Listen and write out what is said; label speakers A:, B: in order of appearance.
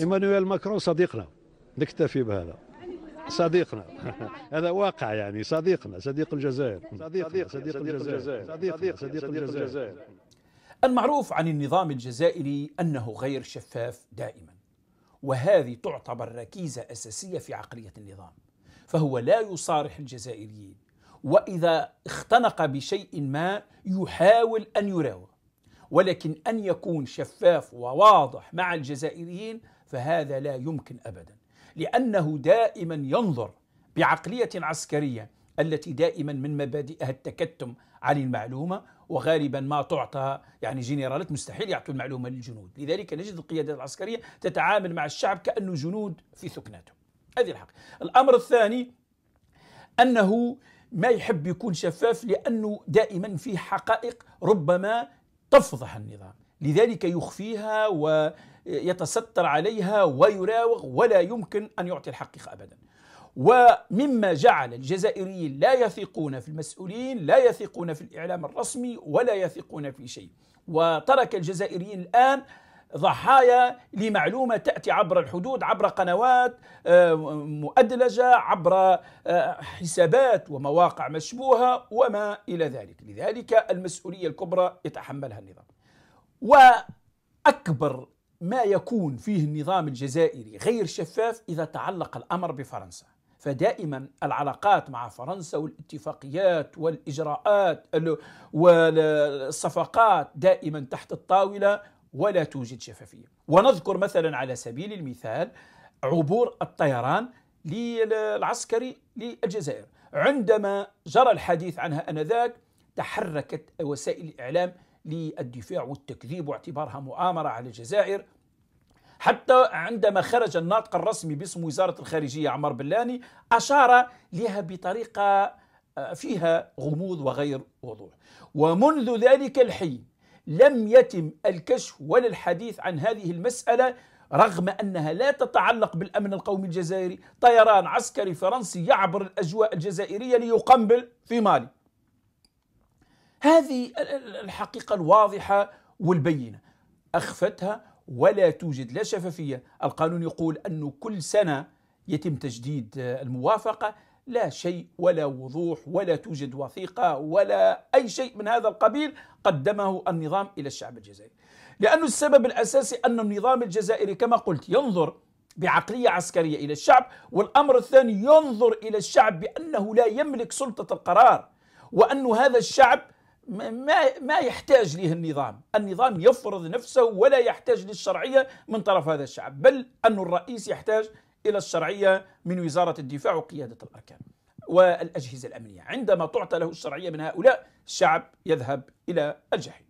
A: ايمانويل ماكرون صديقنا نكتفي بهذا صديقنا هذا واقع يعني صديقنا صديق الجزائر صديق صديق, صديق الجزائر صديق صديق الجزائر المعروف عن النظام الجزائري انه غير شفاف دائما وهذه تعتبر ركيزه اساسيه في عقليه النظام فهو لا يصارح الجزائريين واذا اختنق بشيء ما يحاول ان يراوغ ولكن أن يكون شفاف وواضح مع الجزائريين فهذا لا يمكن أبدا لأنه دائما ينظر بعقلية عسكرية التي دائما من مبادئها التكتم عن المعلومة وغالبا ما تعطى يعني جنرالات مستحيل يعطوا المعلومة للجنود لذلك نجد القيادات العسكرية تتعامل مع الشعب كأنه جنود في ثكناته هذه الحق الأمر الثاني أنه ما يحب يكون شفاف لأنه دائما في حقائق ربما تفضح النظام لذلك يخفيها ويتستر عليها ويراوغ ولا يمكن أن يعطي الحقيقة أبدا ومما جعل الجزائريين لا يثقون في المسؤولين لا يثقون في الإعلام الرسمي ولا يثقون في شيء وترك الجزائريين الآن ضحايا لمعلومة تأتي عبر الحدود عبر قنوات آه، مؤدلجة عبر آه، حسابات ومواقع مشبوهة وما إلى ذلك لذلك المسؤولية الكبرى يتحملها النظام وأكبر ما يكون فيه النظام الجزائري غير شفاف إذا تعلق الأمر بفرنسا فدائما العلاقات مع فرنسا والاتفاقيات والاجراءات والصفقات دائما تحت الطاوله ولا توجد شفافية ونذكر مثلا على سبيل المثال عبور الطيران للعسكري للجزائر عندما جرى الحديث عنها انذاك تحركت وسائل الاعلام للدفاع والتكذيب واعتبارها مؤامره على الجزائر حتى عندما خرج الناطق الرسمي باسم وزاره الخارجيه عمر بلاني اشار لها بطريقه آه، فيها غموض وغير وضوح ومنذ ذلك الحين لم يتم الكشف ولا الحديث عن هذه المسألة رغم أنها لا تتعلق بالأمن القومي الجزائري طيران عسكري فرنسي يعبر الأجواء الجزائرية ليقنبل في مالي هذه الحقيقة الواضحة والبينة أخفتها ولا توجد لا شفافية القانون يقول أنه كل سنة يتم تجديد الموافقة لا شيء ولا وضوح ولا توجد وثيقة ولا أي شيء من هذا القبيل قدمه النظام إلى الشعب الجزائري لأن السبب الأساسي أن النظام الجزائري كما قلت ينظر بعقلية عسكرية إلى الشعب والأمر الثاني ينظر إلى الشعب بأنه لا يملك سلطة القرار وأن هذا الشعب ما ما يحتاج له النظام، النظام يفرض نفسه ولا يحتاج للشرعيه من طرف هذا الشعب، بل أن الرئيس يحتاج إلى الشرعية من وزارة الدفاع وقيادة الأركان والأجهزة الأمنية عندما تعطى له الشرعية من هؤلاء الشعب يذهب إلى الجحيم